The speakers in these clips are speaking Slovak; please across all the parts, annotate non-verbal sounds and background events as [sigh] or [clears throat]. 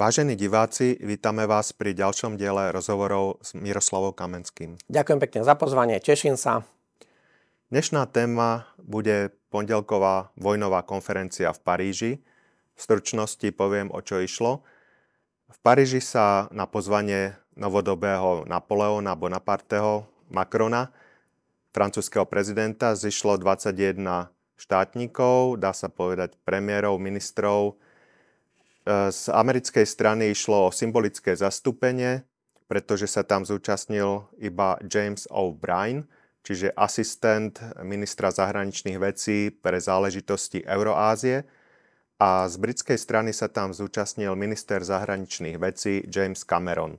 Vážení diváci, vítame vás pri ďalšom diele rozhovorov s Miroslavom Kamenským. Ďakujem pekne za pozvanie, teším sa. Dnešná téma bude pondelková vojnová konferencia v Paríži. V stručnosti poviem, o čo išlo. V Paríži sa na pozvanie novodobého Napoleona Bonaparteho Macrona, francúzského prezidenta, zišlo 21 štátnikov, dá sa povedať premiérov, ministrov, E, z americkej strany išlo o symbolické zastúpenie, pretože sa tam zúčastnil iba James O'Brien, čiže asistent ministra zahraničných vecí pre záležitosti Euroázie a z britskej strany sa tam zúčastnil minister zahraničných vecí James Cameron.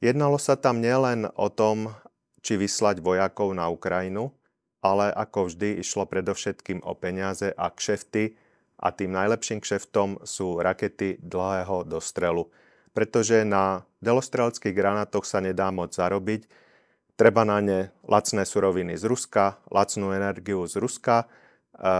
Jednalo sa tam nielen o tom, či vyslať vojakov na Ukrajinu, ale ako vždy išlo predovšetkým o peniaze a kšefty, a tým najlepším kšeftom sú rakety dlhého dostrelu. Pretože na delostrelských granátoch sa nedá moc zarobiť, treba na ne lacné suroviny z Ruska, lacnú energiu z Ruska, e,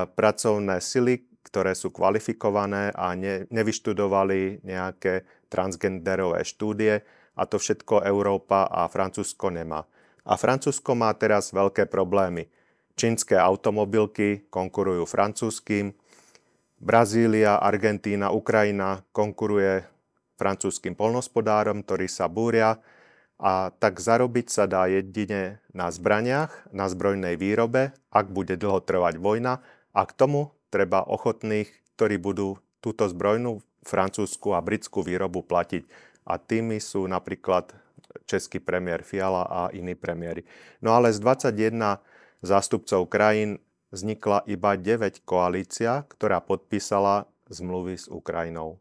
pracovné sily, ktoré sú kvalifikované a ne, nevyštudovali nejaké transgenderové štúdie a to všetko Európa a Francúzsko nemá. A Francúzsko má teraz veľké problémy. Čínske automobilky konkurujú francúzským, Brazília, Argentína, Ukrajina konkuruje francúzským polnospodárom, ktorí sa búria a tak zarobiť sa dá jedine na zbraniach, na zbrojnej výrobe, ak bude dlho trvať vojna a k tomu treba ochotných, ktorí budú túto zbrojnú francúzsku a britskú výrobu platiť. A tými sú napríklad český premiér Fiala a iní premiéry. No ale z 21 zástupcov krajín vznikla iba 9 koalícia, ktorá podpísala zmluvy s Ukrajinou.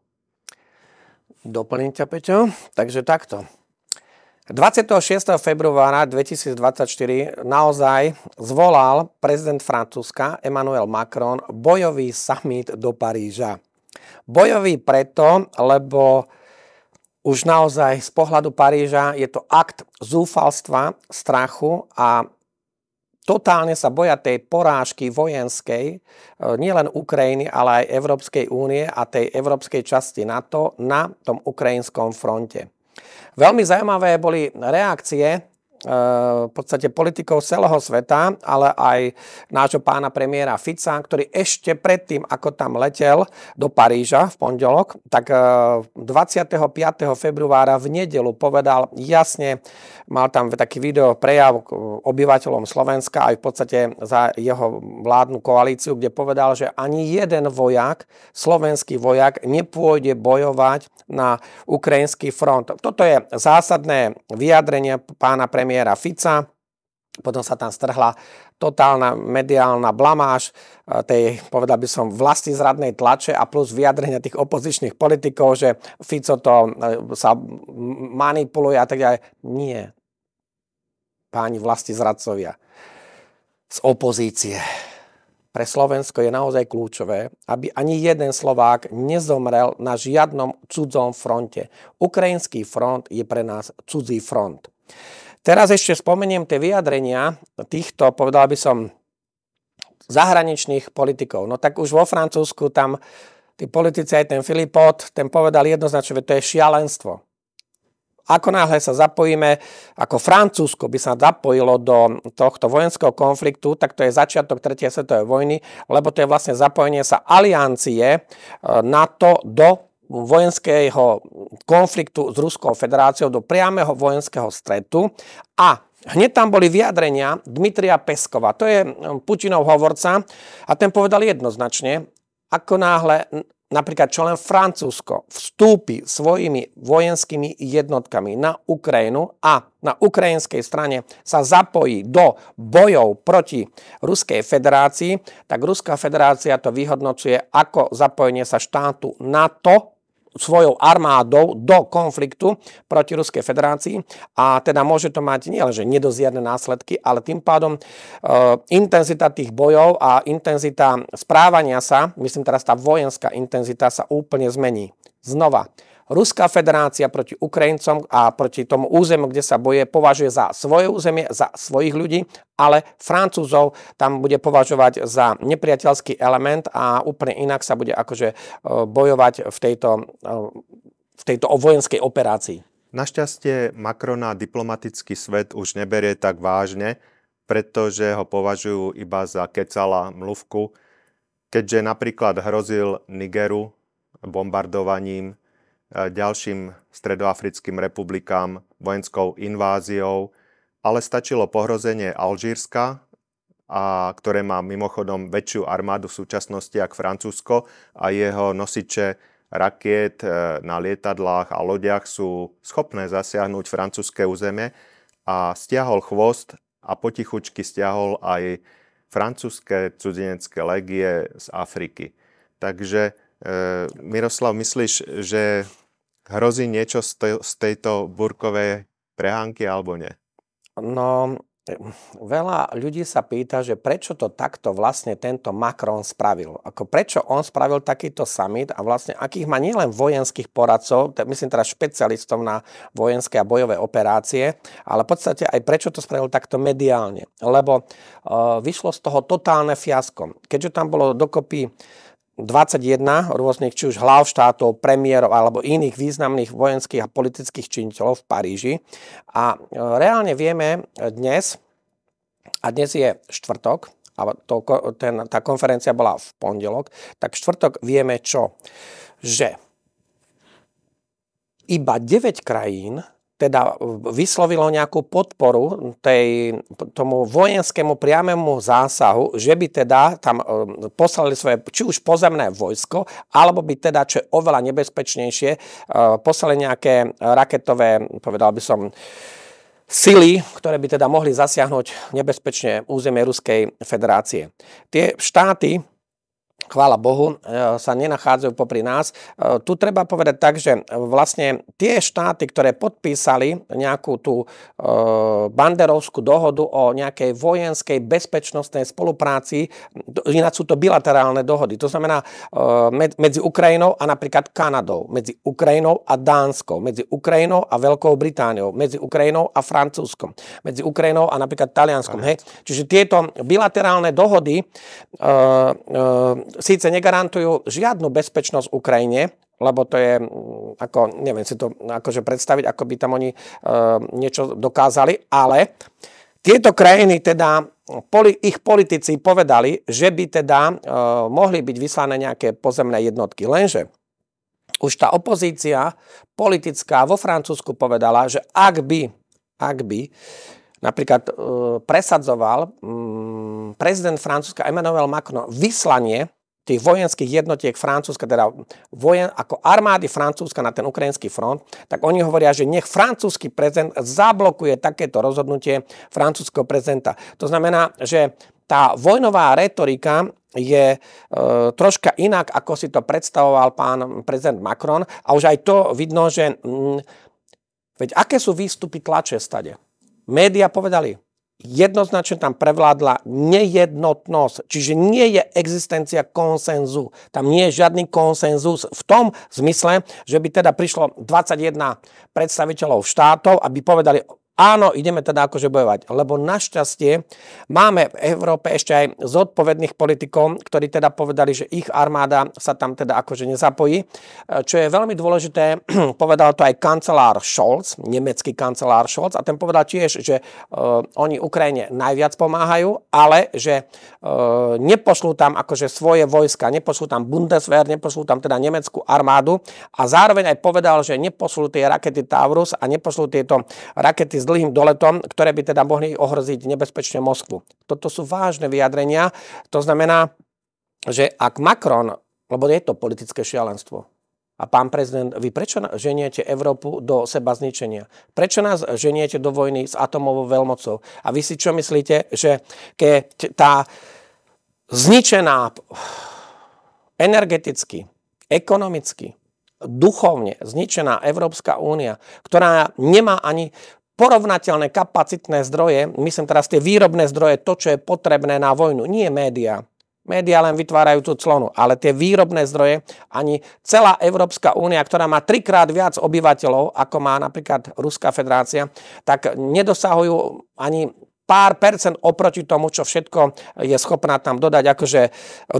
Doplním ťa, Peťo. Takže takto. 26. februára 2024 naozaj zvolal prezident Francúzska Emmanuel Macron bojový summit do Paríža. Bojový preto, lebo už naozaj z pohľadu Paríža je to akt zúfalstva, strachu a totálne sa boja tej porážky vojenskej, e, nielen Ukrajiny, ale aj Európskej únie a tej európskej časti NATO na tom ukrajinskom fronte. Veľmi zaujímavé boli reakcie E, v podstate politikov celého sveta, ale aj nášho pána premiéra Fica, ktorý ešte predtým, ako tam letel do Paríža v pondelok, tak 25. E, februára v nedelu povedal jasne, mal tam taký video prejav obyvateľom Slovenska aj v podstate za jeho vládnu koalíciu, kde povedal, že ani jeden vojak, slovenský vojak, nepôjde bojovať na ukrajinský front. Toto je zásadné vyjadrenie pána premiéra premiéra Fica, potom sa tam strhla totálna mediálna blamáž e, tej, povedal by som, vlasti zradnej tlače a plus vyjadrenia tých opozičných politikov, že Fico to e, sa manipuluje a tak ďalej. Nie. Páni vlasti zradcovia z opozície. Pre Slovensko je naozaj kľúčové, aby ani jeden Slovák nezomrel na žiadnom cudzom fronte. Ukrajinský front je pre nás cudzí front. Teraz ešte spomeniem tie vyjadrenia týchto, povedal by som, zahraničných politikov. No tak už vo Francúzsku tam tí politici, aj ten Filipot, ten povedal jednoznačne, že to je šialenstvo. Ako náhle sa zapojíme, ako Francúzsko by sa zapojilo do tohto vojenského konfliktu, tak to je začiatok 3. svetovej vojny, lebo to je vlastne zapojenie sa aliancie eh, NATO do vojenského konfliktu s Ruskou federáciou do priamého vojenského stretu a Hneď tam boli vyjadrenia Dmitria Peskova, to je mm, Putinov hovorca, a ten povedal jednoznačne, ako náhle napríklad čo len Francúzsko vstúpi svojimi vojenskými jednotkami na Ukrajinu a na ukrajinskej strane sa zapojí do bojov proti Ruskej federácii, tak Ruská federácia to vyhodnocuje ako zapojenie sa štátu NATO svojou armádou do konfliktu proti Ruskej federácii a teda môže to mať nielenže nedozierne následky, ale tým pádom e, intenzita tých bojov a intenzita správania sa, myslím teraz tá vojenská intenzita sa úplne zmení. Znova, Ruská federácia proti Ukrajincom a proti tomu územu, kde sa boje, považuje za svoje územie, za svojich ľudí, ale Francúzov tam bude považovať za nepriateľský element a úplne inak sa bude akože e, bojovať v tejto, e, v tejto vojenskej operácii. Našťastie Macrona diplomatický svet už neberie tak vážne, pretože ho považujú iba za kecala mluvku, keďže napríklad hrozil Nigeru bombardovaním E, ďalším stredoafrickým republikám vojenskou inváziou, ale stačilo pohrozenie Alžírska, a ktoré má mimochodom väčšiu armádu v súčasnosti ako Francúzsko a jeho nosiče rakiet e, na lietadlách a lodiach sú schopné zasiahnuť francúzske územie a stiahol chvost a potichučky stiahol aj francúzske cudzinecké legie z Afriky. Takže e, Miroslav, myslíš, že Hrozí niečo z, z tejto burkovej prehánky alebo nie? No, veľa ľudí sa pýta, že prečo to takto vlastne tento Macron spravil. Ako prečo on spravil takýto summit a vlastne akých má nielen vojenských poradcov, myslím teraz špecialistov na vojenské a bojové operácie, ale v podstate aj prečo to spravil takto mediálne. Lebo e, vyšlo z toho totálne fiasko. Keďže tam bolo dokopy 21 rôznych či už hlav štátov, premiérov alebo iných významných vojenských a politických činiteľov v Paríži. A e, reálne vieme e, dnes, a dnes je štvrtok, a to, ten, tá konferencia bola v pondelok, tak štvrtok vieme čo? Že iba 9 krajín teda vyslovilo nejakú podporu tej, tomu vojenskému priamému zásahu, že by teda tam e, poslali svoje či už pozemné vojsko, alebo by teda, čo je oveľa nebezpečnejšie, e, poslali nejaké raketové, povedal by som, sily, ktoré by teda mohli zasiahnuť nebezpečne územie Ruskej federácie. Tie štáty, chvála Bohu, e, sa nenachádzajú popri nás. E, tu treba povedať tak, že vlastne tie štáty, ktoré podpísali nejakú tú e, banderovskú dohodu o nejakej vojenskej bezpečnostnej spolupráci, ináč sú to bilaterálne dohody. To znamená medzi Ukrajinou a napríklad Kanadou, medzi Ukrajinou a Dánskou, medzi Ukrajinou a Veľkou Britániou, medzi Ukrajinou a Francúzskom, medzi Ukrajinou a napríklad Talianskom. Hej. Čiže tieto bilaterálne dohody síce negarantujú žiadnu bezpečnosť Ukrajine, lebo to je, mm, ako, neviem si to akože predstaviť, ako by tam oni e, niečo dokázali, ale tieto krajiny teda, poli, ich politici povedali, že by teda e, mohli byť vyslané nejaké pozemné jednotky. Lenže už tá opozícia politická vo Francúzsku povedala, že ak by, ak by napríklad e, presadzoval mm, prezident Francúzska Emmanuel Macron vyslanie tých vojenských jednotiek Francúzska, teda vojen, ako armády Francúzska na ten ukrajinský front, tak oni hovoria, že nech francúzsky prezident zablokuje takéto rozhodnutie francúzského prezidenta. To znamená, že tá vojnová retorika je e, troška inak, ako si to predstavoval pán prezident Macron. A už aj to vidno, že... Mm, veď aké sú výstupy tlače stade? Média povedali, jednoznačne tam prevládla nejednotnosť, čiže nie je existencia konsenzu. Tam nie je žiadny konsenzus v tom zmysle, že by teda prišlo 21 predstaviteľov štátov, aby povedali, áno, ideme teda akože bojovať. Lebo našťastie máme v Európe ešte aj zodpovedných politikov, ktorí teda povedali, že ich armáda sa tam teda akože nezapojí. E, čo je veľmi dôležité, [clears throat] povedal to aj kancelár Scholz, nemecký kancelár Scholz, a ten povedal tiež, že uh, oni Ukrajine najviac pomáhajú, ale že uh, nepošlú tam akože svoje vojska, nepošlú tam Bundeswehr, nepošlú tam teda nemeckú armádu a zároveň aj povedal, že nepošlú tie rakety Taurus a nepošlú tieto rakety z dlhým doletom, ktoré by teda mohli ohroziť nebezpečne Moskvu. Toto sú vážne vyjadrenia. To znamená, že ak Macron, lebo je to politické šialenstvo, a pán prezident, vy prečo ženiete Európu do seba zničenia? Prečo nás ženiete do vojny s atomovou veľmocou? A vy si čo myslíte, že keď tá zničená energeticky, ekonomicky, duchovne zničená Európska únia, ktorá nemá ani porovnateľné kapacitné zdroje, myslím teraz tie výrobné zdroje, to, čo je potrebné na vojnu, nie médiá. Média len vytvárajú tú clonu, ale tie výrobné zdroje, ani celá Európska únia, ktorá má trikrát viac obyvateľov, ako má napríklad Ruská federácia, tak nedosahujú ani pár percent oproti tomu, čo všetko je schopná tam dodať, akože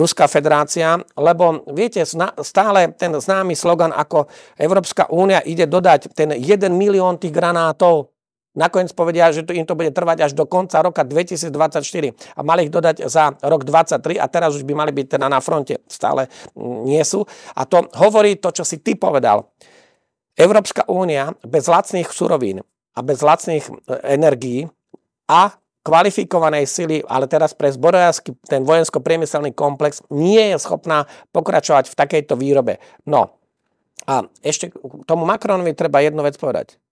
Ruská federácia, lebo viete, stále ten známy slogan, ako Európska únia ide dodať ten 1 milión tých granátov Nakoniec povedia, že im to bude trvať až do konca roka 2024 a mali ich dodať za rok 2023 a teraz už by mali byť teda na fronte. Stále mm, nie sú. A to hovorí to, čo si ty povedal. Európska únia bez lacných surovín a bez lacných e, energií a kvalifikovanej sily, ale teraz pre zborojársky, ten vojensko-priemyselný komplex nie je schopná pokračovať v takejto výrobe. No a ešte k tomu Macronovi treba jednu vec povedať.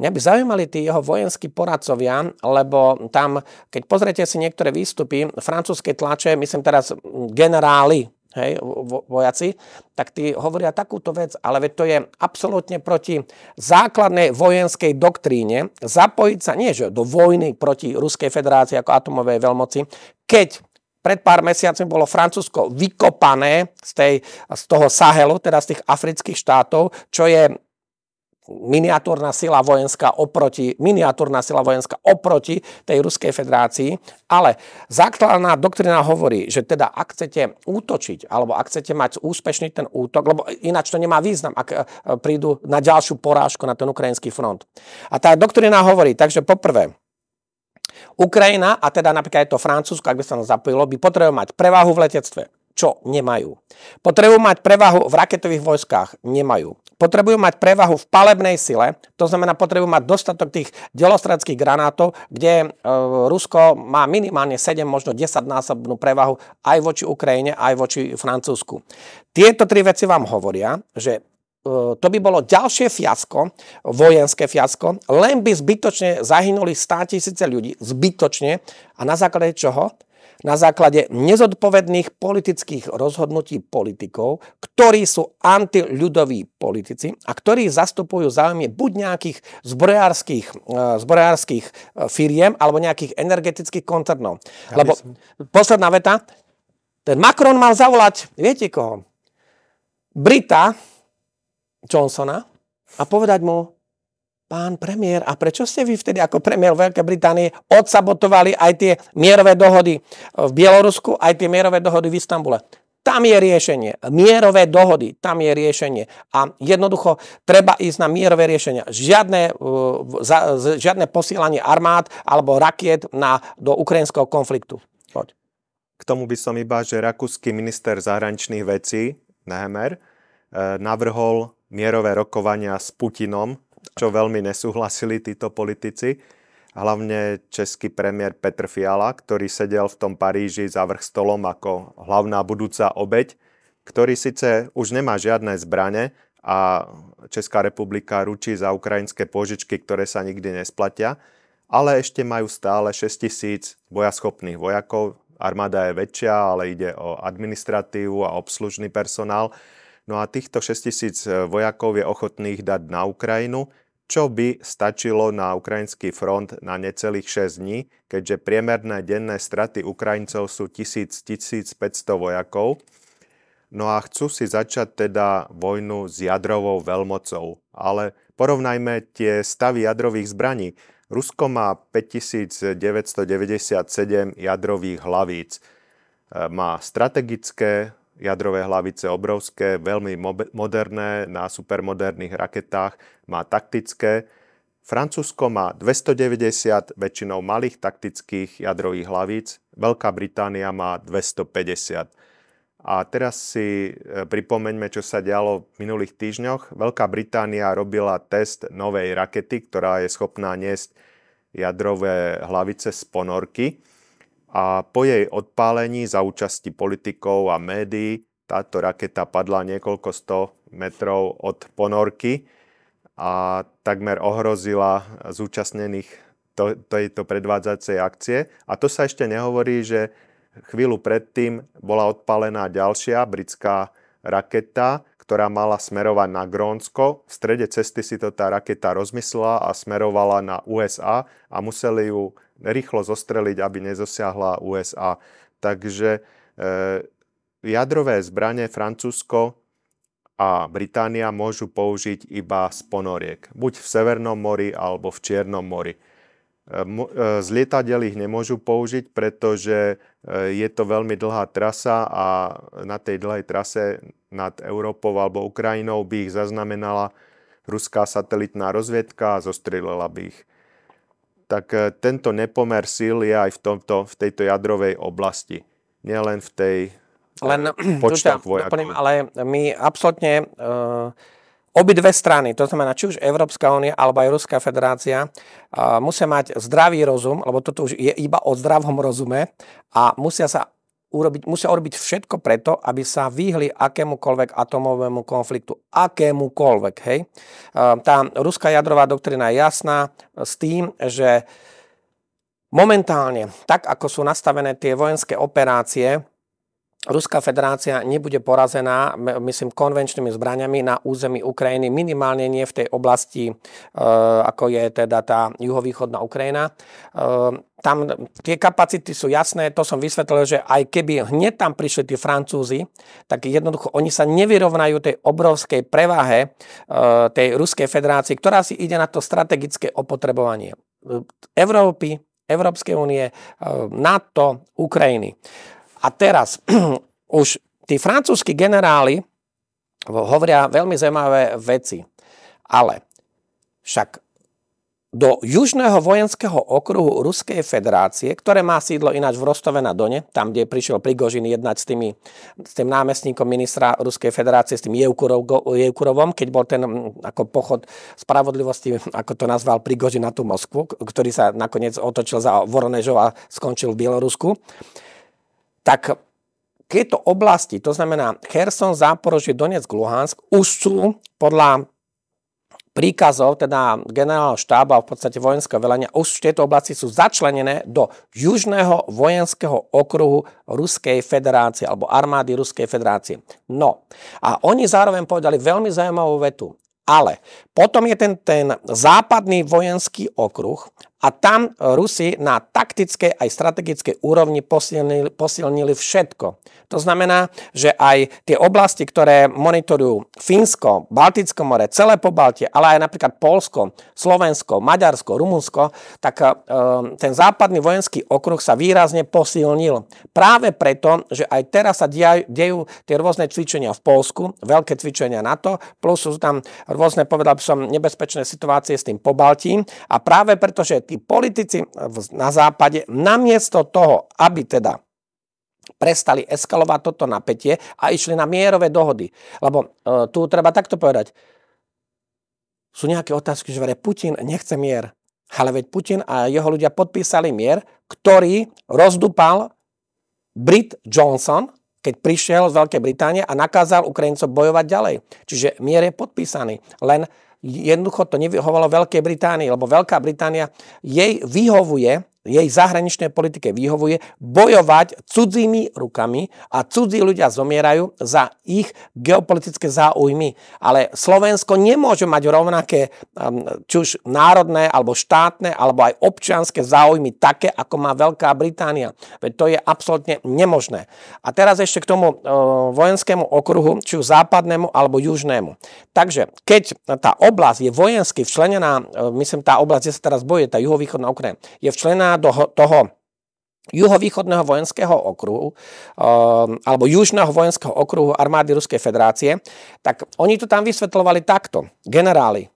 Mňa by zaujímali tí jeho vojenskí poradcovia, lebo tam, keď pozriete si niektoré výstupy francúzskej tlače, myslím teraz generáli, hej, vo, vojaci, tak tí hovoria takúto vec, ale veď to je absolútne proti základnej vojenskej doktríne zapojiť sa, nie že do vojny proti Ruskej federácii ako atomovej veľmoci, keď pred pár mesiacmi bolo Francúzsko vykopané z, tej, z toho Sahelu, teda z tých afrických štátov, čo je miniatúrna sila vojenská oproti, miniatúrna sila vojenská oproti tej Ruskej federácii, ale základná doktrina hovorí, že teda ak chcete útočiť, alebo ak chcete mať úspešný ten útok, lebo ináč to nemá význam, ak e, prídu na ďalšiu porážku na ten ukrajinský front. A tá doktrina hovorí, takže poprvé, Ukrajina, a teda napríklad je to Francúzsko, ak by sa nám zapojilo, by potrebovalo mať prevahu v letectve čo nemajú. Potrebujú mať prevahu v raketových vojskách, nemajú. Potrebujú mať prevahu v palebnej sile, to znamená potrebujú mať dostatok tých delostradských granátov, kde e, Rusko má minimálne 7, možno 10 násobnú prevahu aj voči Ukrajine, aj voči Francúzsku. Tieto tri veci vám hovoria, že e, to by bolo ďalšie fiasko, vojenské fiasko, len by zbytočne zahynuli 100 tisíce ľudí, zbytočne. A na základe čoho? na základe nezodpovedných politických rozhodnutí politikov, ktorí sú antiľudoví politici a ktorí zastupujú záujmy buď nejakých zbrojárských, e, zbrojárských e, firiem alebo nejakých energetických koncernov. Ja Lebo som... posledná veta, ten Macron mal zavolať, viete koho? Brita Johnsona a povedať mu, pán premiér, a prečo ste vy vtedy ako premiér Veľkej Británie odsabotovali aj tie mierové dohody v Bielorusku, aj tie mierové dohody v Istambule? Tam je riešenie. Mierové dohody, tam je riešenie. A jednoducho treba ísť na mierové riešenia. Žiadne, e, žiadne posielanie armád alebo rakiet na, do ukrajinského konfliktu. Poď. K tomu by som iba, že rakúsky minister zahraničných vecí, Nehemer, e, navrhol mierové rokovania s Putinom čo veľmi nesúhlasili títo politici. Hlavne český premiér Petr Fiala, ktorý sedel v tom Paríži za vrch stolom ako hlavná budúca obeď, ktorý síce už nemá žiadne zbrane a Česká republika ručí za ukrajinské požičky, ktoré sa nikdy nesplatia, ale ešte majú stále 6 tisíc bojaschopných vojakov. Armáda je väčšia, ale ide o administratívu a obslužný personál. No a týchto 6000 e, vojakov je ochotných dať na Ukrajinu, čo by stačilo na ukrajinský front na necelých 6 dní, keďže priemerné denné straty Ukrajincov sú 1000-1500 vojakov. No a chcú si začať teda vojnu s jadrovou veľmocou. Ale porovnajme tie stavy jadrových zbraní. Rusko má 5997 jadrových hlavíc. E, má strategické, jadrové hlavice obrovské, veľmi moderné, na supermoderných raketách, má taktické. Francúzsko má 290 väčšinou malých taktických jadrových hlavíc, Veľká Británia má 250. A teraz si e, pripomeňme, čo sa dialo v minulých týždňoch. Veľká Británia robila test novej rakety, ktorá je schopná niesť jadrové hlavice z ponorky a po jej odpálení za účasti politikov a médií táto raketa padla niekoľko sto metrov od ponorky a takmer ohrozila zúčastnených to, tejto predvádzacej akcie. A to sa ešte nehovorí, že chvíľu predtým bola odpálená ďalšia britská raketa, ktorá mala smerovať na Grónsko. V strede cesty si to tá raketa rozmyslela a smerovala na USA a museli ju rýchlo zostreliť, aby nezosiahla USA. Takže e, jadrové zbranie Francúzsko a Británia môžu použiť iba z ponoriek. Buď v Severnom mori alebo v Čiernom mori. E, e, z lietadiel ich nemôžu použiť, pretože je to veľmi dlhá trasa a na tej dlhej trase nad Európou alebo Ukrajinou by ich zaznamenala ruská satelitná rozviedka a zostrelila by ich tak e, tento nepomer síl je aj v, tomto, v tejto jadrovej oblasti. Nielen v tej e, Len, [clears throat] počtoch vojakov. Doplním, ale my absolútne e, obidve strany, to znamená či už Európska únia alebo aj Ruská federácia, e, musia mať zdravý rozum, lebo toto už je iba o zdravom rozume a musia sa urobiť, musia urobiť všetko preto, aby sa vyhli akémukoľvek atomovému konfliktu. Akémukoľvek, hej. Ehm, tá ruská jadrová doktrina je jasná e, s tým, že momentálne, tak ako sú nastavené tie vojenské operácie, Ruská federácia nebude porazená, myslím, konvenčnými zbraniami na území Ukrajiny, minimálne nie v tej oblasti, e, ako je teda tá juhovýchodná Ukrajina. Ehm, tam tie kapacity sú jasné, to som vysvetlil, že aj keby hneď tam prišli tí Francúzi, tak jednoducho oni sa nevyrovnajú tej obrovskej prevahe e, tej Ruskej federácie, ktorá si ide na to strategické opotrebovanie Európy, Európskej únie, e, NATO, Ukrajiny. A teraz [clears throat] už tí francúzskí generáli hovoria veľmi zaujímavé veci. Ale však do južného vojenského okruhu Ruskej federácie, ktoré má sídlo ináč v Rostove na Done, tam, kde prišiel Prigožin jednať s, tými, s tým námestníkom ministra Ruskej federácie, s tým Jevkurov, Jevkurovom, keď bol ten mm, ako pochod spravodlivosti, ako to nazval Prigožin na tú Moskvu, ktorý sa nakoniec otočil za Voronežov a skončil v Bielorusku. Tak tieto oblasti, to znamená Kherson, Záporožie, Donetsk, Luhansk, už sú podľa príkazov, teda generálneho štába a v podstate vojenského velenia, už tieto oblasti sú začlenené do južného vojenského okruhu Ruskej federácie alebo armády Ruskej federácie. No a oni zároveň povedali veľmi zaujímavú vetu. Ale potom je ten, ten západný vojenský okruh a tam Rusi na taktické aj strategické úrovni posilnili, posilnili všetko. To znamená, že aj tie oblasti, ktoré monitorujú Fínsko, Baltické more, celé Pobaltie, ale aj napríklad Polsko, Slovensko, Maďarsko, Rumunsko, tak e, ten západný vojenský okruh sa výrazne posilnil. Práve preto, že aj teraz sa dejajú, dejú tie rôzne cvičenia v Polsku, veľké cvičenia NATO, plus sú tam rôzne, povedal by som, nebezpečné situácie s tým Baltii. A práve preto, že tí politici na západe namiesto toho, aby teda prestali eskalovať toto napätie a išli na mierové dohody. Lebo e, tu treba takto povedať. Sú nejaké otázky, že Putin nechce mier. Ale veď Putin a jeho ľudia podpísali mier, ktorý rozdupal Brit Johnson, keď prišiel z Veľkej Británie a nakázal Ukrajincov bojovať ďalej. Čiže mier je podpísaný. Len Jednoducho to nevyhovalo Veľkej Británii, lebo Veľká Británia jej vyhovuje jej zahraničnej politike vyhovuje bojovať cudzími rukami a cudzí ľudia zomierajú za ich geopolitické záujmy. Ale Slovensko nemôže mať rovnaké ehm, či už národné, alebo štátne, alebo aj občianské záujmy také, ako má Veľká Británia. Veď to je absolútne nemožné. A teraz ešte k tomu ehm, vojenskému okruhu, či už západnému, alebo južnému. Takže keď tá oblasť je vojensky včlenená, ehm, myslím tá oblasť, kde sa teraz boje, tá juhovýchodná Ukrajina, je včlená do toho juhovýchodného vojenského okruhu ehm, alebo južného vojenského okruhu armády Ruskej federácie, tak oni to tam vysvetlovali takto. Generáli,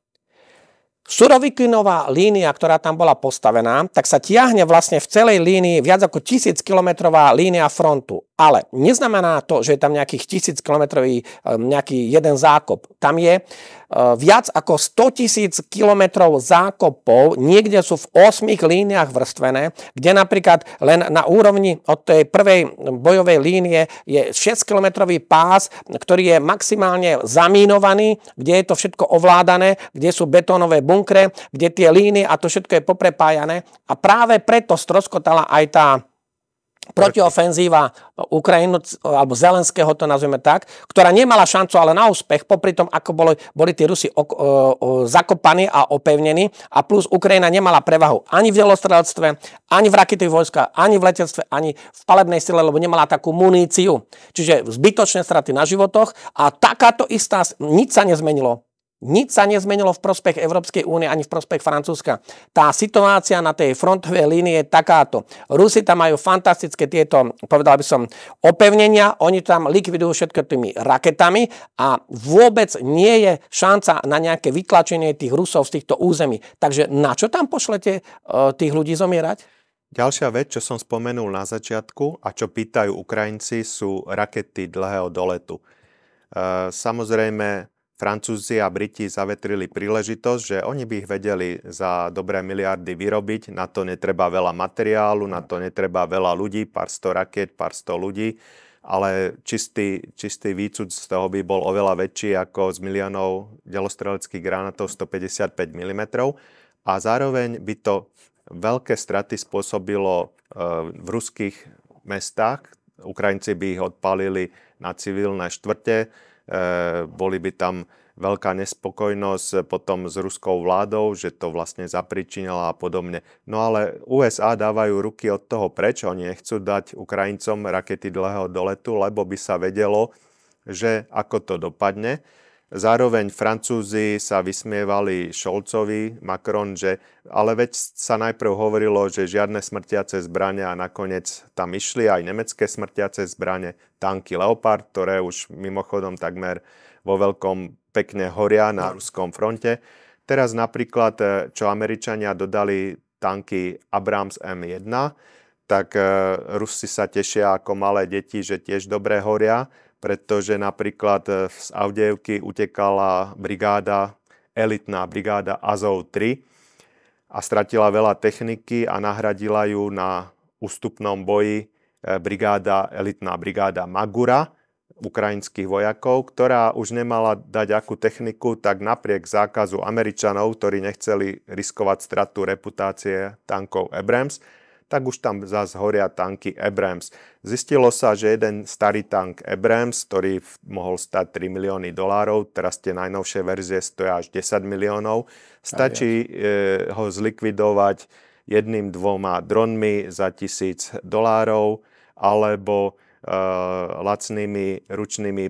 Surovikinová línia, ktorá tam bola postavená, tak sa tiahne vlastne v celej línii viac ako 1000 kilometrová línia frontu. Ale neznamená to, že je tam nejakých 1000 kilometrový ehm, nejaký jeden zákop. Tam je E, viac ako 100 tisíc kilometrov zákopov, niekde sú v 8 líniách vrstvené, kde napríklad len na úrovni od tej prvej bojovej línie je 6-kilometrový pás, ktorý je maximálne zamínovaný, kde je to všetko ovládané, kde sú betónové bunkre, kde tie líny a to všetko je poprepájané. A práve preto stroskotala aj tá protiofenzíva Ukrajinu, alebo Zelenského, to nazveme tak, ktorá nemala šancu ale na úspech, popri tom, ako boli, boli tí Rusi ok, o, o, zakopaní a opevnení a plus Ukrajina nemala prevahu ani v delostrelstve, ani v rakety vojska, ani v letectve, ani v palebnej sile, lebo nemala takú muníciu. Čiže zbytočné straty na životoch a takáto istá, nič sa nezmenilo. Nič sa nezmenilo v prospech Európskej únie ani v prospech Francúzska. Tá situácia na tej frontovej línii je takáto. Rusi tam majú fantastické tieto, povedal by som, opevnenia. Oni tam likvidujú všetko tými raketami a vôbec nie je šanca na nejaké vytlačenie tých Rusov z týchto území. Takže na čo tam pošlete e, tých ľudí zomierať? Ďalšia vec, čo som spomenul na začiatku a čo pýtajú Ukrajinci, sú rakety dlhého doletu. E, samozrejme, Francúzi a Briti zavetrili príležitosť, že oni by ich vedeli za dobré miliardy vyrobiť. Na to netreba veľa materiálu, na to netreba veľa ľudí, pár sto raket, pár sto ľudí. Ale čistý, čistý výcud z toho by bol oveľa väčší ako z miliónov delostreleckých granátov 155 mm. A zároveň by to veľké straty spôsobilo e, v ruských mestách. Ukrajinci by ich odpalili na civilné štvrte Eh, boli by tam veľká nespokojnosť potom s ruskou vládou, že to vlastne zapričinila a podobne. No ale USA dávajú ruky od toho prečo oni nechcú dať Ukrajincom rakety dlhého doletu, lebo by sa vedelo, že ako to dopadne. Zároveň Francúzi sa vysmievali Šolcovi, Macron, že ale veď sa najprv hovorilo, že žiadne smrtiace zbrania a nakoniec tam išli aj nemecké smrtiace zbranie, tanky Leopard, ktoré už mimochodom takmer vo veľkom pekne horia na ruskom fronte. Teraz napríklad, eh, čo Američania dodali tanky Abrams M1, tak eh, Rusi sa tešia ako malé deti, že tiež dobre horia pretože napríklad eh, z Avdejevky utekala brigáda, elitná brigáda Azov 3 a stratila veľa techniky a nahradila ju na ústupnom boji eh, brigáda, elitná brigáda Magura, ukrajinských vojakov, ktorá už nemala dať akú techniku, tak napriek zákazu Američanov, ktorí nechceli riskovať stratu reputácie tankov Abrams, tak už tam zase horia tanky Abrams. Zistilo sa, že jeden starý tank Abrams, ktorý mohol stať 3 milióny dolárov, teraz tie najnovšie verzie stoja až 10 miliónov, stačí e, ho zlikvidovať jedným, dvoma dronmi za tisíc dolárov alebo e, lacnými ručnými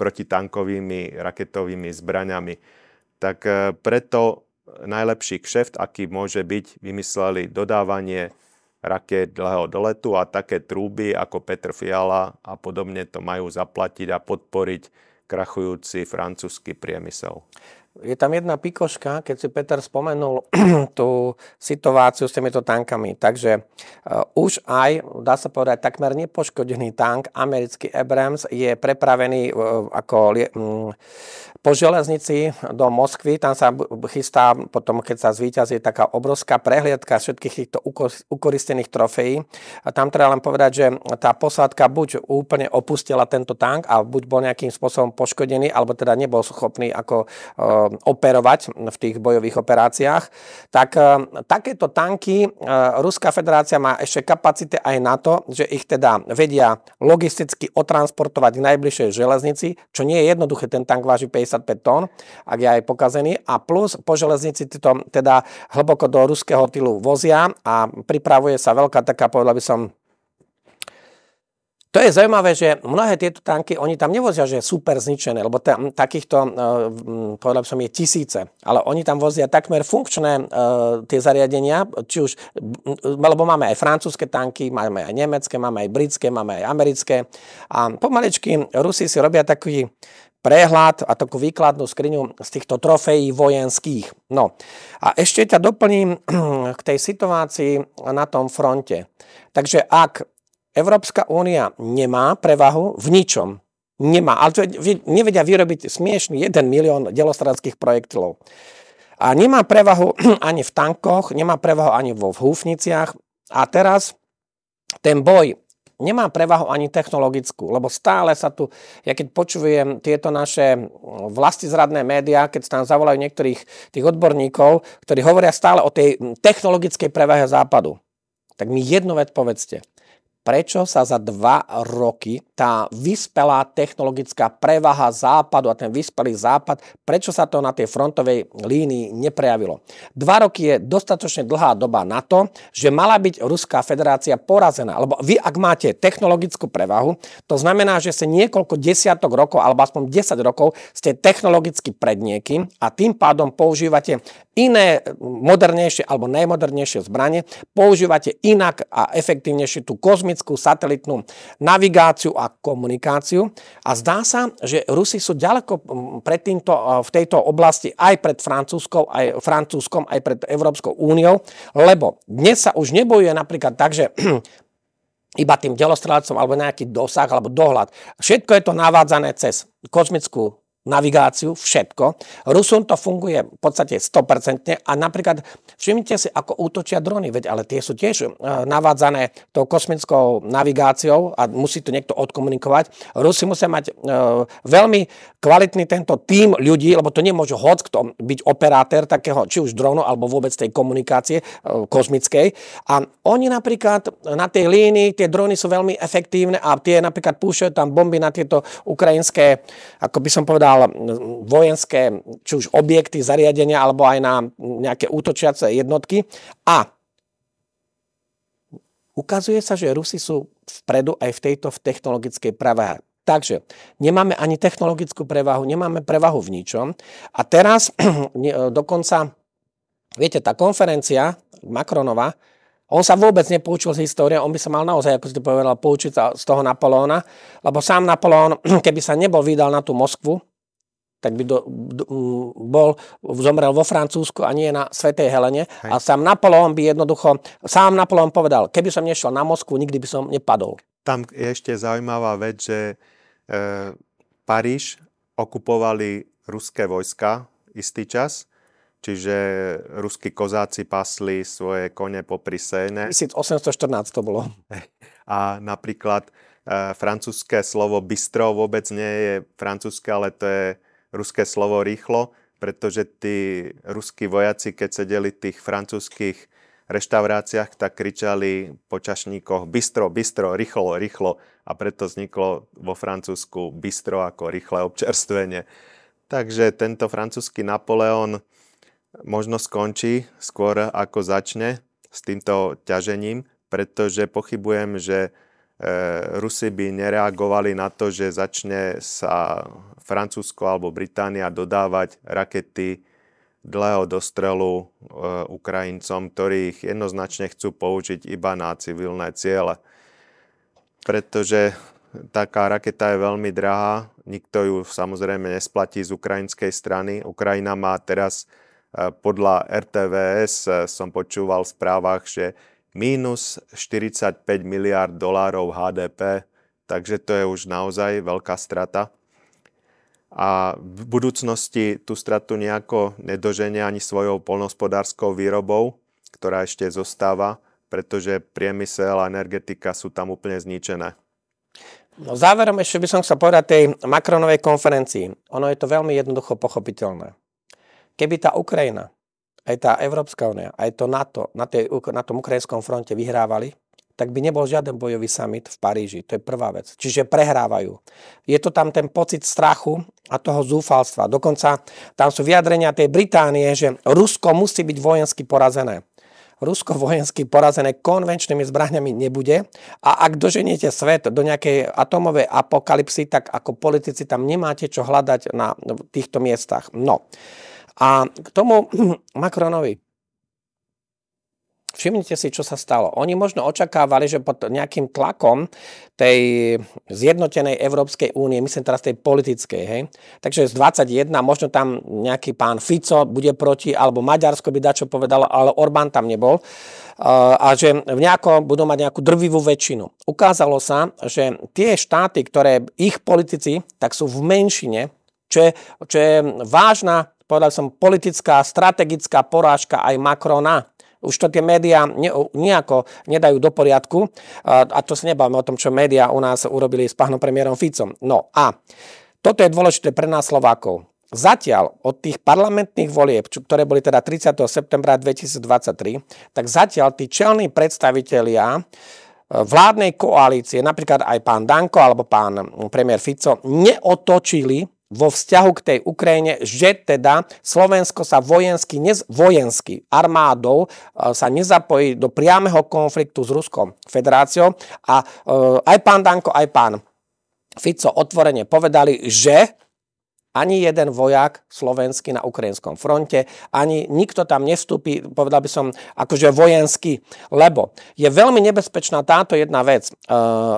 protitankovými raketovými zbraňami. Tak e, preto najlepší kšeft, aký môže byť, vymysleli dodávanie raket dlhého doletu a také trúby ako Petr Fiala a podobne to majú zaplatiť a podporiť krachujúci francúzsky priemysel. Je tam jedna pikoška, keď si Peter spomenul [clears throat] tú situáciu s týmito tankami. Takže uh, už aj, dá sa povedať, takmer nepoškodený tank, americký Abrams, je prepravený uh, ako um, po železnici do Moskvy, tam sa chystá potom, keď sa zvíťazí, taká obrovská prehliadka všetkých týchto ukoristených trofejí. A tam treba len povedať, že tá posádka buď úplne opustila tento tank a buď bol nejakým spôsobom poškodený, alebo teda nebol schopný ako eh, operovať v tých bojových operáciách. Tak eh, takéto tanky eh, Ruská federácia má ešte kapacity aj na to, že ich teda vedia logisticky otransportovať k najbližšej železnici, čo nie je jednoduché, ten tank váži 50 55 tón, ak je aj pokazený. A plus po železnici to teda hlboko do ruského tylu vozia a pripravuje sa veľká taká, povedal by som, to je zaujímavé, že mnohé tieto tanky, oni tam nevozia, že super zničené, lebo tam, takýchto, e, povedal by som, je tisíce, ale oni tam vozia takmer funkčné e, tie zariadenia, či už, lebo máme aj francúzske tanky, máme aj nemecké, máme aj britské, máme aj americké a pomaličky Rusi si robia taký, prehľad a takú výkladnú skriňu z týchto trofejí vojenských. No a ešte ťa doplním [clears throat] k tej situácii na tom fronte. Takže ak Európska únia nemá prevahu v ničom, nemá, ale nevedia vyrobiť smiešný 1 milión delostradských projektilov. A nemá prevahu [clears throat] ani v tankoch, nemá prevahu ani vo húfniciach. A teraz ten boj nemá prevahu ani technologickú, lebo stále sa tu, ja keď počujem tieto naše vlastizradné médiá, keď sa tam zavolajú niektorých tých odborníkov, ktorí hovoria stále o tej technologickej prevahe západu, tak mi jednu vec povedzte. Prečo sa za dva roky tá vyspelá technologická prevaha západu a ten vyspelý západ, prečo sa to na tej frontovej línii neprejavilo. Dva roky je dostatočne dlhá doba na to, že mala byť Ruská federácia porazená. Lebo vy, ak máte technologickú prevahu, to znamená, že ste niekoľko desiatok rokov, alebo aspoň 10 rokov, ste technologicky pred niekým a tým pádom používate iné modernejšie alebo najmodernejšie zbranie, používate inak a efektívnejšie tú kozmickú satelitnú navigáciu a komunikáciu. A zdá sa, že Rusi sú ďaleko pred týmto, e, v tejto oblasti aj pred Francúzskou, aj, Francúzskom, aj pred Európskou úniou, lebo dnes sa už nebojuje napríklad tak, že [clears throat] iba tým delostrelcom alebo nejaký dosah alebo dohľad. Všetko je to navádzané cez kozmickú navigáciu, všetko. Rusom to funguje v podstate 100% a napríklad všimnite si, ako útočia drony, veď ale tie sú tiež eh, navádzané tou kosmickou navigáciou a musí to niekto odkomunikovať. Rusi musia mať e, veľmi kvalitný tento tým ľudí, lebo to nemôže hoď kto byť operátor takého, či už dronu, alebo vôbec tej komunikácie e, eh, kozmickej. A oni napríklad na tej línii, tie drony sú veľmi efektívne a tie napríklad púšajú tam bomby na tieto ukrajinské, ako by som povedal, používal vojenské, či už objekty, zariadenia, alebo aj na nejaké útočiace jednotky. A ukazuje sa, že Rusi sú vpredu aj v tejto v technologickej prevahe. Takže nemáme ani technologickú prevahu, nemáme prevahu v ničom. A teraz [clears throat] dokonca, viete, tá konferencia Macronova, on sa vôbec nepoučil z histórie, on by sa mal naozaj, ako ste povedal, poučiť z toho Napoleona, lebo sám Napoleon, [clears throat] keby sa nebol vydal na tú Moskvu, tak by do, do, bol, zomrel vo Francúzsku a nie na Svetej Helene. Hej. A sám Napoleon by jednoducho, sám Napoleon povedal, keby som nešiel na Moskvu, nikdy by som nepadol. Tam je ešte zaujímavá vec, že e, Paríž okupovali ruské vojska istý čas, čiže ruskí kozáci pasli svoje kone po Prisejne. 1814 to bolo. A napríklad e, francúzské slovo bistro vôbec nie je francúzske, ale to je ruské slovo rýchlo, pretože tí ruskí vojaci, keď sedeli v tých francúzských reštauráciách, tak kričali po čašníkoch bystro, bistro, rýchlo, rýchlo a preto vzniklo vo Francúzsku bystro ako rýchle občerstvenie. Takže tento francúzsky Napoleon možno skončí skôr ako začne s týmto ťažením, pretože pochybujem, že Eh, Rusi by nereagovali na to, že začne sa Francúzsko alebo Británia dodávať rakety dlhého dostrelu eh, Ukrajincom, ktorých jednoznačne chcú použiť iba na civilné ciele. Pretože taká raketa je veľmi drahá, nikto ju samozrejme nesplatí z ukrajinskej strany. Ukrajina má teraz eh, podľa RTVS, som počúval v správach, že minus 45 miliard dolárov HDP, takže to je už naozaj veľká strata. A v budúcnosti tú stratu nejako nedoženia ani svojou polnospodárskou výrobou, ktorá ešte zostáva, pretože priemysel a energetika sú tam úplne zničené. No záverom ešte by som chcel povedať tej Macronovej konferencii. Ono je to veľmi jednoducho pochopiteľné. Keby tá Ukrajina aj tá Európska únia, aj to NATO na, tej, na tom ukrajinskom fronte vyhrávali, tak by nebol žiaden bojový summit v Paríži. To je prvá vec. Čiže prehrávajú. Je to tam ten pocit strachu a toho zúfalstva. Dokonca tam sú vyjadrenia tej Británie, že Rusko musí byť vojensky porazené. Rusko vojensky porazené konvenčnými zbraniami nebude a ak doženiete svet do nejakej atomovej apokalipsy, tak ako politici tam nemáte čo hľadať na týchto miestach. No, a k tomu [clears throat] Macronovi. Všimnite si, čo sa stalo. Oni možno očakávali, že pod nejakým tlakom tej zjednotenej Európskej únie, myslím teraz tej politickej, hej, takže z 21 možno tam nejaký pán Fico bude proti, alebo Maďarsko by dačo povedalo, ale Orbán tam nebol a že v nejako, budú mať nejakú drvivú väčšinu. Ukázalo sa, že tie štáty, ktoré ich politici, tak sú v menšine, čo je, čo je vážna povedal som, politická, strategická porážka aj Macrona. Už to tie médiá ne, nejako nedajú do poriadku a to sa nebavíme o tom, čo médiá u nás urobili s pánom premiérom Ficom. No a toto je dôležité pre nás Slovákov. Zatiaľ od tých parlamentných volieb, ktoré boli teda 30. septembra 2023, tak zatiaľ tí čelní predstavitelia e, vládnej koalície, napríklad aj pán Danko alebo pán premiér Fico, neotočili vo vzťahu k tej Ukrajine, že teda Slovensko sa vojensky, nez, vojensky armádou e, sa nezapojí do priameho konfliktu s Ruskou federáciou. A e, aj pán Danko, aj pán Fico otvorene povedali, že ani jeden vojak slovenský na ukrajinskom fronte, ani nikto tam nevstúpi, povedal by som, akože vojenský, lebo je veľmi nebezpečná táto jedna vec, eh,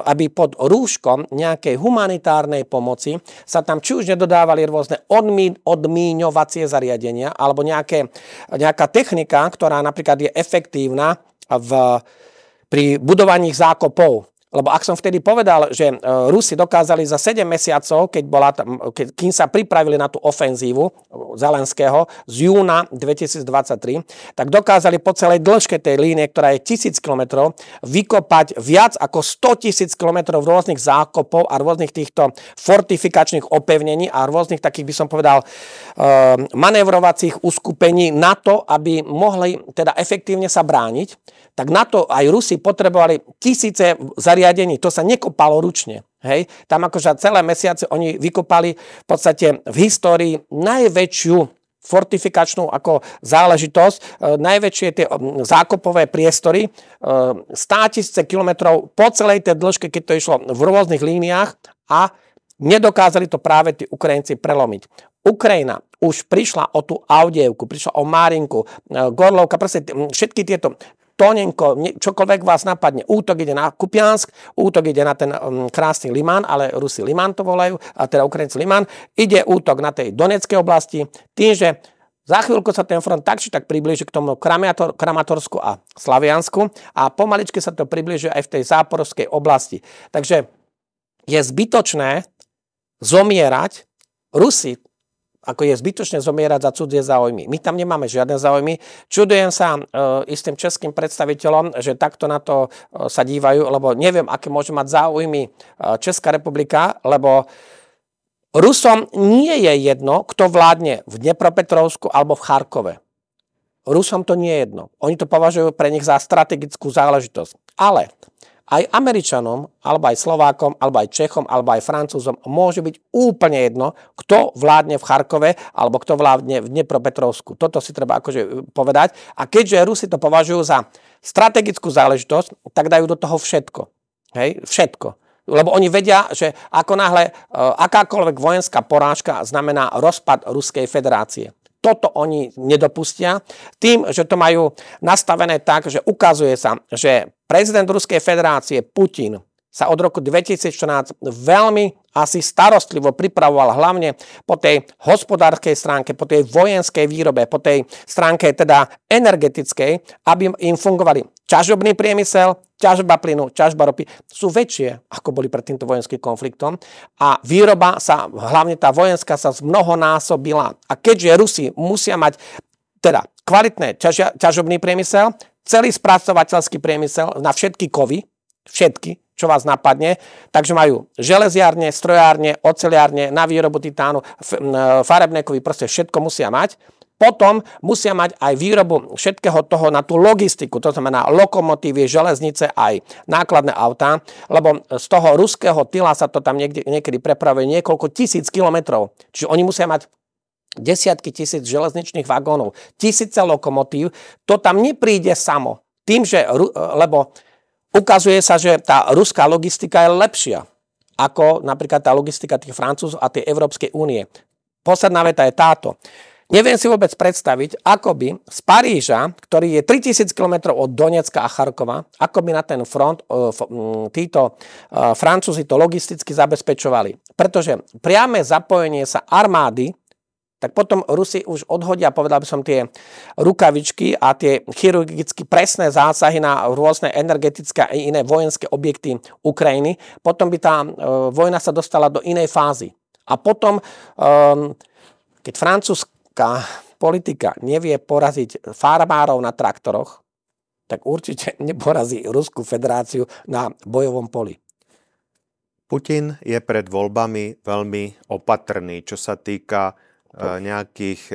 aby pod rúškom nejakej humanitárnej pomoci sa tam či už nedodávali rôzne odmí, odmíňovacie zariadenia alebo nejaké, nejaká technika, ktorá napríklad je efektívna v, pri budovaní zákopov lebo ak som vtedy povedal, že e, Rusi dokázali za 7 mesiacov, keď bola tam, keď, kým sa pripravili na tú ofenzívu Zelenského z júna 2023, tak dokázali po celej dĺžke tej línie, ktorá je 1000 km, vykopať viac ako 100 tisíc km rôznych zákopov a rôznych týchto fortifikačných opevnení a rôznych takých, by som povedal, e, manevrovacích uskupení na to, aby mohli teda efektívne sa brániť, tak na to aj Rusi potrebovali tisíce zariadení zariadení, to sa nekopalo ručne. Hej? Tam akože celé mesiace oni vykopali v podstate v histórii najväčšiu fortifikačnú ako záležitosť, e, najväčšie tie zákopové priestory, e, státisíce kilometrov po celej tej dĺžke, keď to išlo v rôznych líniách a nedokázali to práve tí Ukrajinci prelomiť. Ukrajina už prišla o tú Audievku, prišla o Marinku, e, Gorlovka, proste všetky tieto Tonenko, čokoľvek vás napadne. Útok ide na Kupiansk, útok ide na ten um, krásny Liman, ale Rusi Liman to volajú, a teda Ukrajinci Liman. Ide útok na tej Donetskej oblasti tým, že za chvíľku sa ten front tak či tak priblíži k tomu Kramator, Kramatorsku a Slaviansku a pomaličky sa to približí aj v tej záporovskej oblasti. Takže je zbytočné zomierať. Rusi ako je zbytočne zomierať za cudzie záujmy. My tam nemáme žiadne záujmy. Čudujem sa e, istým českým predstaviteľom, že takto na to e, sa dívajú, lebo neviem, aké môže mať záujmy e, Česká republika, lebo Rusom nie je jedno, kto vládne v Dnepropetrovsku alebo v Charkove. Rusom to nie je jedno. Oni to považujú pre nich za strategickú záležitosť. Ale aj Američanom, alebo aj Slovákom, alebo aj Čechom, alebo aj Francúzom môže byť úplne jedno, kto vládne v Charkove, alebo kto vládne v Dnepropetrovsku. Toto si treba akože e, povedať. A keďže Rusi to považujú za strategickú záležitosť, tak dajú do toho všetko. Hej? Všetko. Lebo oni vedia, že ako náhle e, akákoľvek vojenská porážka znamená rozpad Ruskej federácie. Toto oni nedopustia tým, že to majú nastavené tak, že ukazuje sa, že prezident Ruskej federácie Putin sa od roku 2014 veľmi asi starostlivo pripravoval hlavne po tej hospodárskej stránke, po tej vojenskej výrobe, po tej stránke teda energetickej, aby im fungovali ťažobný priemysel, ťažba plynu, ťažba ropy sú väčšie, ako boli pred týmto vojenským konfliktom. A výroba sa, hlavne tá vojenská, sa zmnohonásobila. A keďže Rusi musia mať teda kvalitné ťažia, ťažobný priemysel, celý spracovateľský priemysel na všetky kovy, všetky, čo vás napadne. Takže majú železiarne, strojárne, oceliárne, na výrobu titánu, e, farebné kovy, proste všetko musia mať. Potom musia mať aj výrobu všetkého toho na tú logistiku, to znamená lokomotívy, železnice, aj nákladné autá, lebo z toho ruského tyla sa to tam niekde, niekedy prepravuje niekoľko tisíc kilometrov. Čiže oni musia mať desiatky tisíc železničných vagónov, tisíce lokomotív, to tam nepríde samo. Tým, že, lebo ukazuje sa, že tá ruská logistika je lepšia ako napríklad tá logistika tých Francúzov a tej Európskej únie. Posledná veta je táto. Neviem si vôbec predstaviť, ako by z Paríža, ktorý je 3000 km od Donecka a Charkova, ako by na ten front e, títo e, Francúzi to logisticky zabezpečovali. Pretože priame zapojenie sa armády tak potom Rusi už odhodia, povedal by som, tie rukavičky a tie chirurgicky presné zásahy na rôzne energetické a iné vojenské objekty Ukrajiny. Potom by tá e, vojna sa dostala do inej fázy. A potom, keď Francúzsk tá politika nevie poraziť farmárov na traktoroch, tak určite [laughs] neporazí Ruskú federáciu na bojovom poli. Putin je pred voľbami veľmi opatrný, čo sa týka e, nejakých e,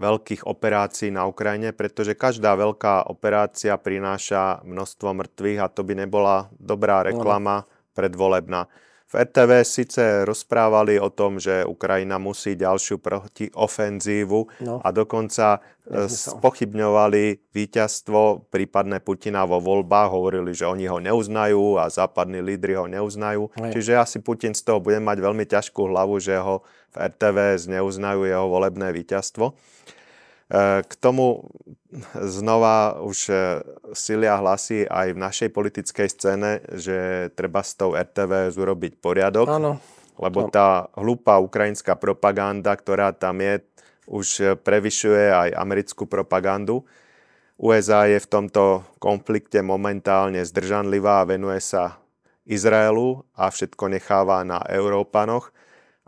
veľkých operácií na Ukrajine, pretože každá veľká operácia prináša množstvo mŕtvych a to by nebola dobrá reklama predvolebná. V RTV e síce rozprávali o tom, že Ukrajina musí ďalšiu protiofenzívu no. a dokonca e, spochybňovali víťazstvo prípadné Putina vo voľbách, hovorili, že oni ho neuznajú a západní lídry ho neuznajú. No. Čiže asi Putin z toho bude mať veľmi ťažkú hlavu, že ho v RTV e zneuznajú jeho volebné víťazstvo. K tomu znova už e, silia hlasy aj v našej politickej scéne, že treba s tou RTV urobiť poriadok. Áno. Lebo no. tá hlúpa ukrajinská propaganda, ktorá tam je, už e, prevyšuje aj americkú propagandu. USA je v tomto konflikte momentálne zdržanlivá a venuje sa Izraelu a všetko necháva na Európanoch.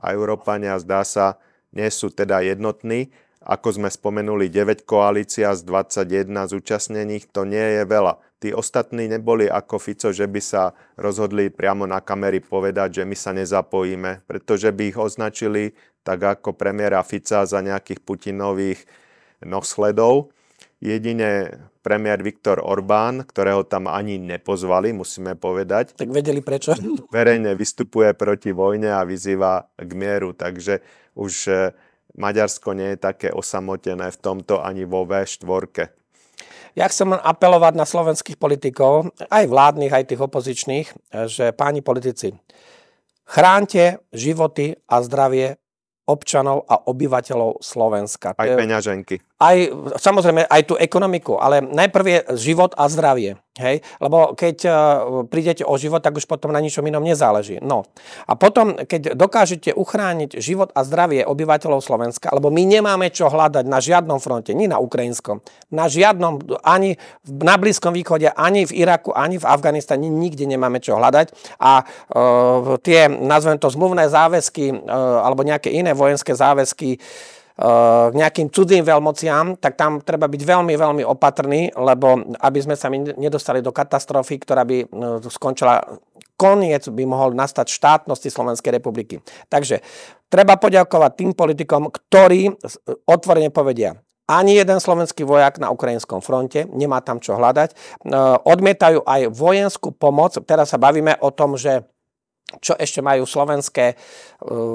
A Európania zdá sa, nie sú teda jednotní ako sme spomenuli, 9 koalícia z 21 zúčastnených, to nie je veľa. Tí ostatní neboli ako Fico, že by sa rozhodli priamo na kamery povedať, že my sa nezapojíme, pretože by ich označili tak ako premiéra Fica za nejakých Putinových nosledov. Jedine premiér Viktor Orbán, ktorého tam ani nepozvali, musíme povedať. Tak vedeli prečo? Verejne vystupuje proti vojne a vyzýva k mieru, takže už eh, Maďarsko nie je také osamotené v tomto ani vo V4. Ja chcem apelovať na slovenských politikov, aj vládnych, aj tých opozičných, že páni politici, chránte životy a zdravie občanov a obyvateľov Slovenska. Aj peňaženky aj, samozrejme, aj tú ekonomiku, ale najprv je život a zdravie. Hej? Lebo keď uh, prídete o život, tak už potom na ničom inom nezáleží. No. A potom, keď dokážete uchrániť život a zdravie obyvateľov Slovenska, lebo my nemáme čo hľadať na žiadnom fronte, ni na ukrajinskom, na žiadnom, ani na Blízkom východe, ani v Iraku, ani v Afganistane, nikde nemáme čo hľadať. A uh, tie, nazvem to, zmluvné záväzky uh, alebo nejaké iné vojenské záväzky, Eh, k nejakým cudzým veľmociam, tak tam treba byť veľmi, veľmi opatrný, lebo aby sme sa my nedostali do katastrofy, ktorá by eh, skončila koniec by mohol nastať štátnosti Slovenskej republiky. Takže treba poďakovať tým politikom, ktorí eh, otvorene povedia, ani jeden slovenský vojak na ukrajinskom fronte, nemá tam čo hľadať. Odmietajú aj vojenskú pomoc. Teraz sa bavíme o tom, že čo ešte majú slovenské e,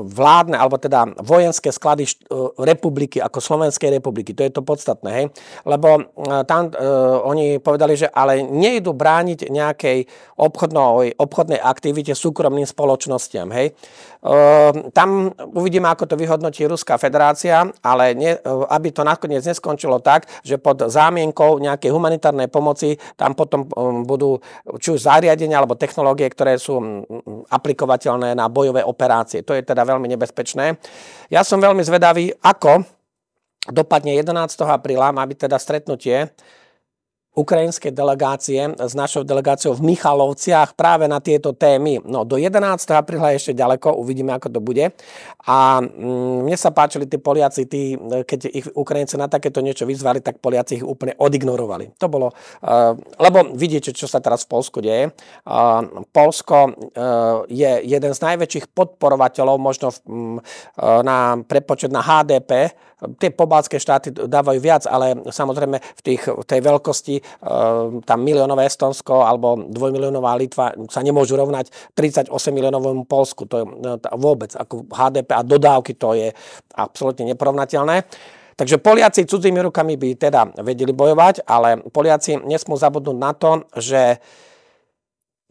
vládne, alebo teda vojenské sklady e, republiky ako Slovenskej republiky. To je to podstatné, hej? Lebo e, tam uh, oni povedali, že ale nejdu brániť nejakej obchodnej, obchodnej aktivite súkromným spoločnostiam, hej? Ehm, tam uvidíme, ako to vyhodnotí Ruská federácia, ale nie, e, aby to nakoniec neskončilo tak, že pod zámienkou nejakej humanitárnej pomoci tam potom e, budú či už zariadenia alebo technológie, ktoré sú aplikovateľné na bojové operácie. To je teda veľmi nebezpečné. Ja som veľmi zvedavý, ako dopadne 11. apríla, má byť teda stretnutie ukrajinskej delegácie s našou delegáciou v Michalovciach práve na tieto témy. No do 11. apríla ešte ďaleko, uvidíme ako to bude. A mm, mne sa páčili tí Poliaci, tí, keď ich Ukrajinci na takéto niečo vyzvali, tak Poliaci ich úplne odignorovali. To bolo, e, lebo vidíte, čo sa teraz v Polsku deje. E, Polsko e, je jeden z najväčších podporovateľov možno mm, na prepočet na HDP Tie pobalské štáty dávajú viac, ale samozrejme v tých, tej veľkosti e, tam miliónové Estonsko alebo dvojmiliónová Litva sa nemôžu rovnať 38 miliónovému Polsku. To je to no, vôbec ako HDP a dodávky to je absolútne neporovnateľné. Takže Poliaci cudzými rukami by teda vedeli bojovať, ale Poliaci nesmú zabudnúť na to, že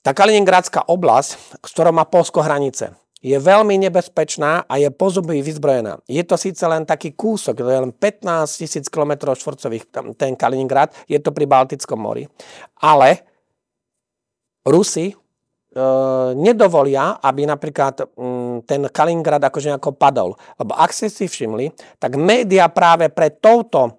tá Kaliningradská oblasť, s ktorou má Polsko hranice, je veľmi nebezpečná a je po zuby vyzbrojená. Je to síce len taký kúsok, to je len 15 tisíc km štvorcových ten Kaliningrad, je to pri Baltickom mori. Ale Rusi e, nedovolia, aby napríklad m, mm, ten Kaliningrad akože nejako padol. Lebo ak ste si všimli, tak média práve pre touto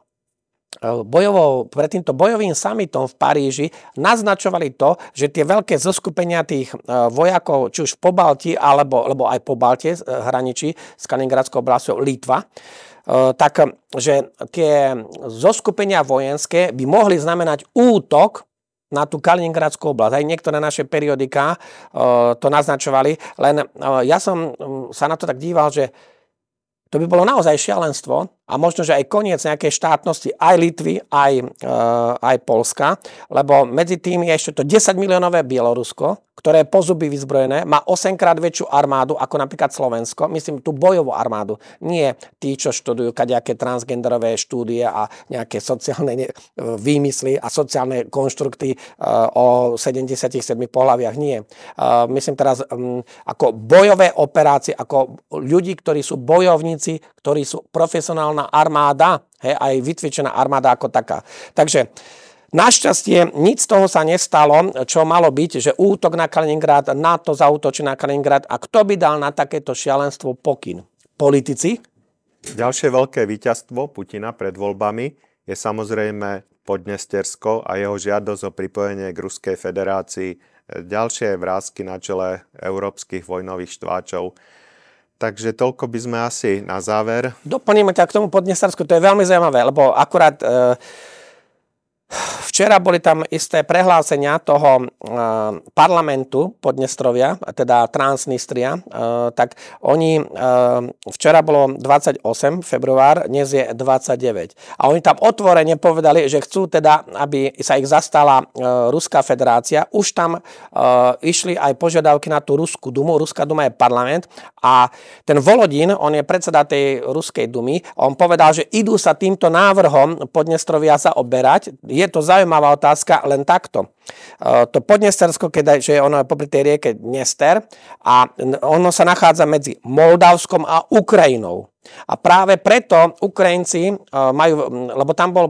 Eh, bojovou, pred týmto bojovým summitom v Paríži naznačovali to, že tie veľké zoskupenia tých eh, vojakov, či už po Balti alebo, alebo aj po Balte, eh, hraničí s Kaliningradskou oblastou Litva, tak, že tie zoskupenia vojenské by mohli znamenať útok na tú Kaliningradskú oblasť. Aj niektoré naše periodika to naznačovali, len ja som mm, sa na to tak díval, že to by bolo naozaj šialenstvo, a možno, že aj koniec nejakej štátnosti aj Litvy, aj, uh, aj Polska, lebo medzi tým je ešte to 10 miliónové Bielorusko, ktoré je po zuby vyzbrojené, má 8 krát väčšiu armádu ako napríklad Slovensko, myslím tú bojovú armádu, nie tí, čo študujú nejaké transgenderové štúdie a nejaké sociálne výmysly a sociálne konštrukty eh, o 77 pohľaviach, nie. Eh, myslím teraz mm, ako bojové operácie, ako ľudí, ktorí sú bojovníci, ktorí sú profesionálna armáda, hej, aj vytvičená armáda ako taká. Takže Našťastie nič z toho sa nestalo, čo malo byť, že útok na Kaliningrad, NATO zautočí na Kaliningrad a kto by dal na takéto šialenstvo pokyn? Politici? Ďalšie veľké víťazstvo Putina pred voľbami je samozrejme Podnestersko a jeho žiadosť o pripojenie k Ruskej federácii. Ďalšie vrázky na čele európskych vojnových štváčov. Takže toľko by sme asi na záver. Doplníme ťa k tomu podnesarsku, to je veľmi zaujímavé, lebo akurát e, Včera boli tam isté prehlásenia toho e, parlamentu Podnestrovia, teda Transnistria, e, tak oni, e, včera bolo 28 február, dnes je 29. A oni tam otvorene povedali, že chcú teda, aby sa ich zastala Ruská federácia. Už tam išli aj požiadavky na tú Ruskú dumu. Ruská duma je parlament a ten Volodín, on je predseda tej Ruskej dumy, on povedal, že idú sa týmto návrhom Podnestrovia zaoberať. Je to zaujímavé zaujímavá otázka, len takto. E, to Podnestersko, že je ono popri tej rieke Dnester a ono sa nachádza medzi Moldavskom a Ukrajinou. A práve preto Ukrajinci e, majú, lebo tam bol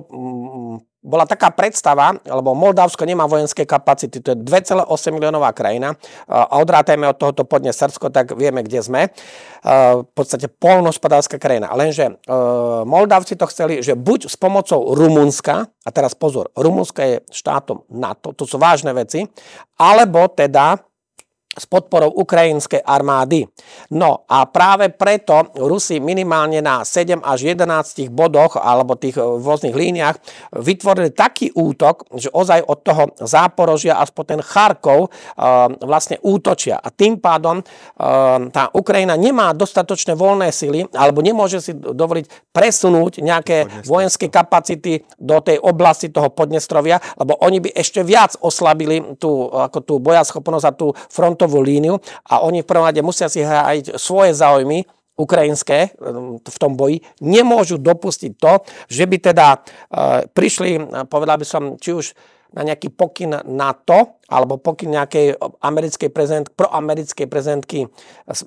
bola taká predstava, lebo Moldavsko nemá vojenské kapacity, to je 2,8 miliónová krajina a odrátajme od tohoto podne Srbsko, tak vieme, kde sme. V podstate polnospodárska krajina. Lenže e, Moldavci to chceli, že buď s pomocou Rumunska, a teraz pozor, Rumunska je štátom NATO, to sú vážne veci, alebo teda s podporou ukrajinskej armády. No a práve preto Rusi minimálne na 7 až 11 bodoch alebo tých e, rôznych líniách vytvorili taký útok, že ozaj od toho Záporožia až po ten Charkov e, vlastne útočia. A tým pádom e, tá Ukrajina nemá dostatočné voľné sily alebo nemôže si dovoliť presunúť nejaké vojenské kapacity do tej oblasti toho Podnestrovia, lebo oni by ešte viac oslabili tú, ako tú bojaschopnosť a tú frontovú frontovú líniu a oni v prvom rade musia si hrať svoje záujmy, ukrajinské ehm, v tom boji, nemôžu dopustiť to, že by teda eh, prišli, povedal by som, či už na nejaký pokyn NATO alebo pokyn nejakej americkej prezident, proamerickej prezidentky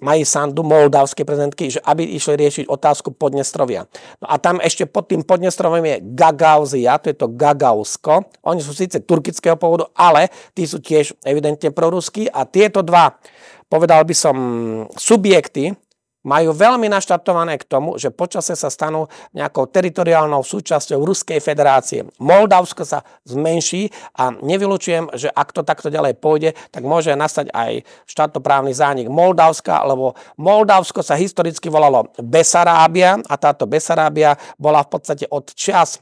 Maji Sandu, moldavskej prezidentky, že aby išli riešiť otázku Podnestrovia. No a tam ešte pod tým Podnestrovom je Gagauzia, to je to Gagausko. Oni sú síce turkického pôvodu, ale tí sú tiež evidentne proruskí a tieto dva, povedal by som, subjekty, majú veľmi naštartované k tomu, že počase sa stanú nejakou teritoriálnou súčasťou Ruskej federácie. Moldavsko sa zmenší a nevylučujem, že ak to takto ďalej pôjde, tak môže nastať aj štátoprávny zánik Moldavska, lebo Moldavsko sa historicky volalo Besarábia a táto Besarábia bola v podstate od čas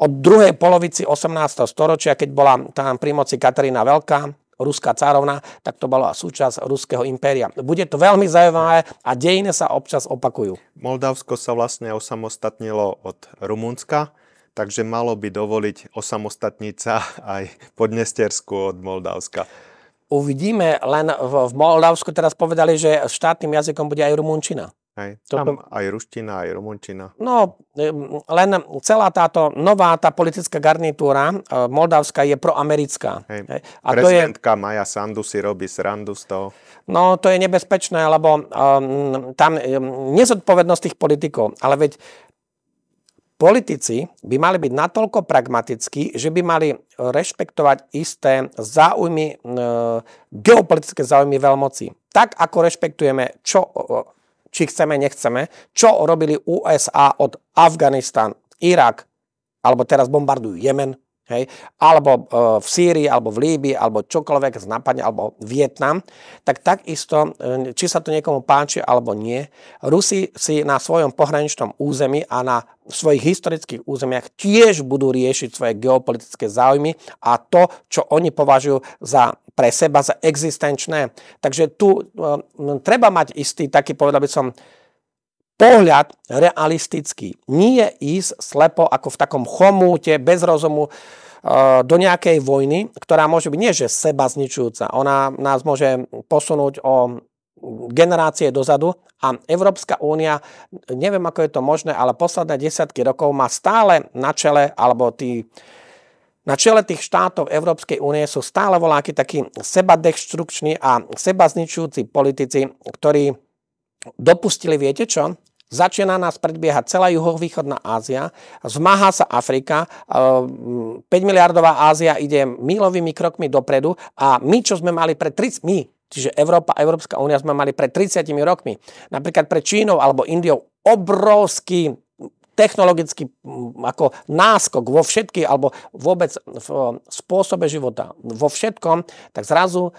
od druhej polovici 18. storočia, keď bola tam pri moci Katarína Veľká, ruská cárovna, tak to bola súčasť ruského impéria. Bude to veľmi zaujímavé a dejiny sa občas opakujú. Moldavsko sa vlastne osamostatnilo od Rumunska, takže malo by dovoliť osamostatniť sa aj Podnestersku od Moldavska uvidíme, len v, Moldavsku teraz povedali, že štátnym jazykom bude aj rumunčina. Hej. Tam Toto... aj ruština, aj rumunčina. No, len celá táto nová tá politická garnitúra e, moldavská je proamerická. Hej. Hej. A Prezidentka to je... Maja Sandu si robí srandu z toho. No, to je nebezpečné, lebo um, tam um, nezodpovednosť tých politikov. Ale veď politici by mali byť natoľko pragmatickí, že by mali rešpektovať isté záujmy, e, geopolitické záujmy veľmoci. Tak, ako rešpektujeme, čo či chceme, nechceme, čo robili USA od Afganistan, Irak, alebo teraz bombardujú Jemen, hej, alebo e, v Sýrii, alebo v Líbii, alebo čokoľvek z napadne, alebo Vietnam, tak takisto, e, či sa to niekomu páči alebo nie, Rusi si na svojom pohraničnom území a na svojich historických územiach tiež budú riešiť svoje geopolitické záujmy a to, čo oni považujú za pre seba za existenčné. Takže tu e, treba mať istý taký, povedal by som, pohľad realistický. Nie je ísť slepo ako v takom chomúte, bez rozumu e, do nejakej vojny, ktorá môže byť nie že seba zničujúca. Ona nás môže posunúť o generácie dozadu a Európska únia, neviem ako je to možné, ale posledné desiatky rokov má stále na čele, alebo tí, na čele tých štátov Európskej únie sú stále voláky takí sebadeštrukční a sebazničujúci politici, ktorí dopustili, viete čo? Začína nás predbiehať celá juhovýchodná Ázia, zmáha sa Afrika, 5 mm, miliardová Ázia ide milovými krokmi dopredu a my, čo sme mali pre 30, my, čiže Európa, Európska únia sme mali pred 30 rokmi, napríklad pre Čínou alebo Indiou, obrovský technologický mm, ako náskok vo všetky alebo vôbec v spôsobe života, vo všetkom, tak zrazu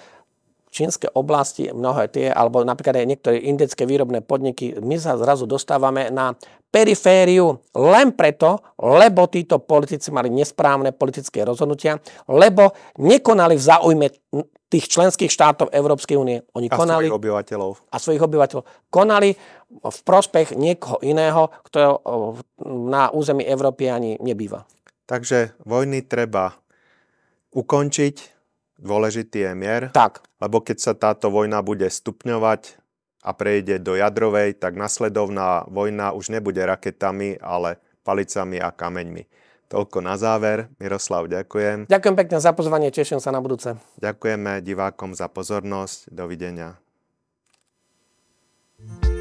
čínske oblasti, mnohé tie, alebo napríklad aj niektoré indické výrobné podniky, my sa zrazu dostávame na perifériu len preto, lebo títo politici mali nesprávne politické rozhodnutia, lebo nekonali v záujme tých členských štátov Európskej únie. Oni a konali, svojich obyvateľov. A svojich obyvateľov. Konali v prospech niekoho iného, ktorého na území Európy ani nebýva. Takže vojny treba ukončiť, Dôležitý je mier. Tak. Lebo keď sa táto vojna bude stupňovať a prejde do jadrovej, tak nasledovná vojna už nebude raketami, ale palicami a kameňmi. Toľko na záver. Miroslav, ďakujem. Ďakujem pekne za pozvanie, teším sa na budúce. Ďakujeme divákom za pozornosť. Dovidenia. thank you